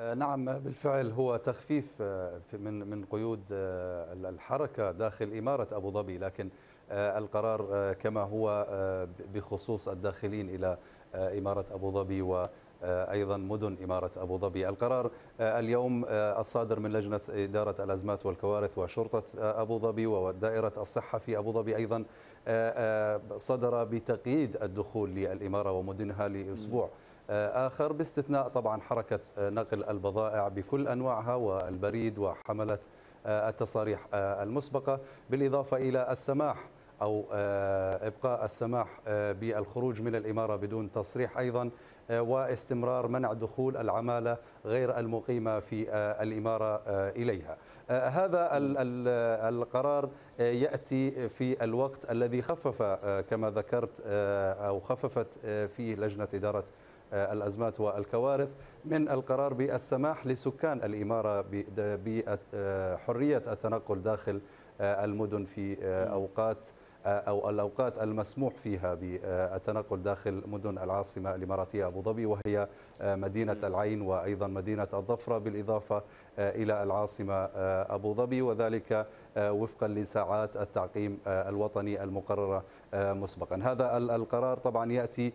آه، نعم بالفعل هو تخفيف آه، من من قيود آه، الحركه داخل اماره ابو ظبي لكن القرار كما هو بخصوص الداخلين الى اماره ابو ظبي و آه، ايضا مدن اماره ابو ظبي القرار آه، اليوم آه، الصادر من لجنه اداره الازمات والكوارث وشرطه ابو ظبي ودائره الصحه في ابو ظبي ايضا صدر بتقييد الدخول للاماره ومدنها لاسبوع اخر باستثناء طبعا حركه نقل البضائع بكل انواعها والبريد وحمله التصاريح المسبقه بالاضافه الى السماح أو آه، إبقاء السماح آه، بالخروج من الإمارة بدون تصريح أيضا آه، واستمرار منع دخول العمالة غير المقيمة في الإمارة إليها هذا القرار يأتي في الوقت الذي خفف كما ذكرت أو خففت فيه لجنة إدارة الأزمات والكوارث من القرار بالسماح لسكان الإمارة بحرية التنقل داخل المدن في أوقات أو الأوقات المسموح فيها بالتنقل داخل مدن العاصمة الإماراتية أبو ظبي وهي مدينة العين وأيضا مدينة الظفرة بالإضافة إلى العاصمة أبو ظبي وذلك وفقا لساعات التعقيم الوطني المقررة مسبقا هذا القرار طبعا يأتي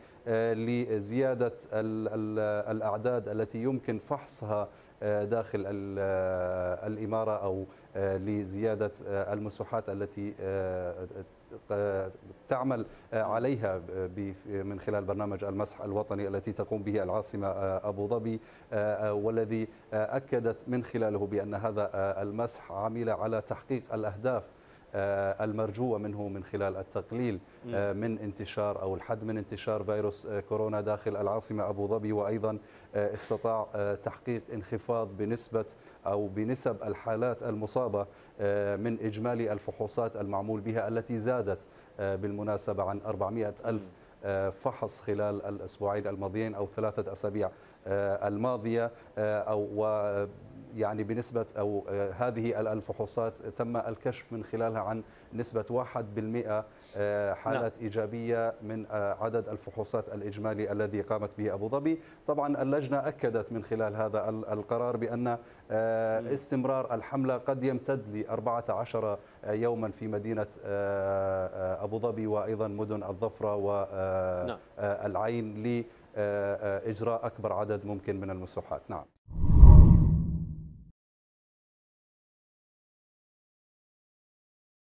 لزيادة الأعداد التي يمكن فحصها آه، داخل آه، الإمارة أو آه، لزيادة المساحات التي تعمل عليها من خلال برنامج المسح الوطني التي تقوم به العاصمة أبو ظبي والذي أكدت من خلاله بأن هذا المسح عمل على تحقيق الأهداف آه، المرجوة منه من خلال التقليل آه، من انتشار أو الحد من انتشار فيروس آه، كورونا داخل العاصمة أبو ظبي وأيضا استطاع تحقيق انخفاض بنسبة أو بنسب الحالات المصابة من إجمالي الفحوصات المعمول بها التي زادت بالمناسبة عن 400 ألف فحص خلال الأسبوعين الماضيين أو ثلاثة أسابيع آه، الماضية آه، أو آه، يعني بنسبة أو هذه الفحوصات تم الكشف من خلالها عن نسبة 1% حالة نعم. إيجابية من عدد الفحوصات الإجمالي الذي قامت به أبو ظبي طبعا اللجنة أكدت من خلال هذا القرار بأن استمرار الحملة قد يمتد ل 14 يوما في مدينة آه، آه، أبو ظبي وأيضا مدن الظفرة والعين آه، نعم. لإجراء أكبر عدد ممكن من المسوحات نعم